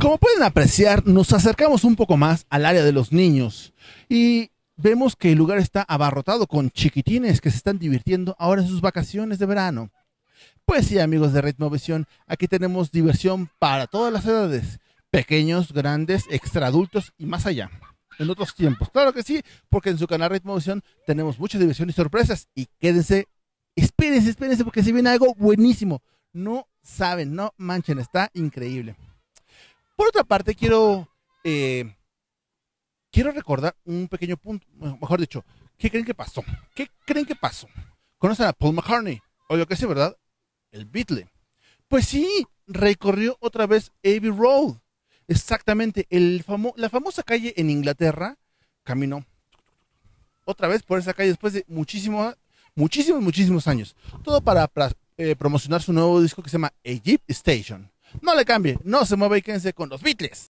Como pueden apreciar, nos acercamos un poco más al área de los niños y vemos que el lugar está abarrotado con chiquitines que se están divirtiendo ahora en sus vacaciones de verano. Pues sí, amigos de Ritmovisión, aquí tenemos diversión para todas las edades, pequeños, grandes, extradultos y más allá. En otros tiempos, claro que sí, porque en su canal Ritmovisión tenemos mucha diversión y sorpresas y quédense, espérense, espérense porque si viene algo buenísimo. No saben, no manchen, está increíble. Por otra parte, quiero, eh, quiero recordar un pequeño punto, mejor dicho, ¿qué creen que pasó? ¿Qué creen que pasó? Conocen a Paul McCartney, o lo que es, ¿verdad? El Beatle. Pues sí, recorrió otra vez Abbey Road. Exactamente, la famosa calle en Inglaterra caminó otra vez por esa calle después de muchísimos, muchísimos, muchísimos años. Todo para eh, promocionar su nuevo disco que se llama Egypt Station. No le cambie, no se mueve, y quédense con los Beatles.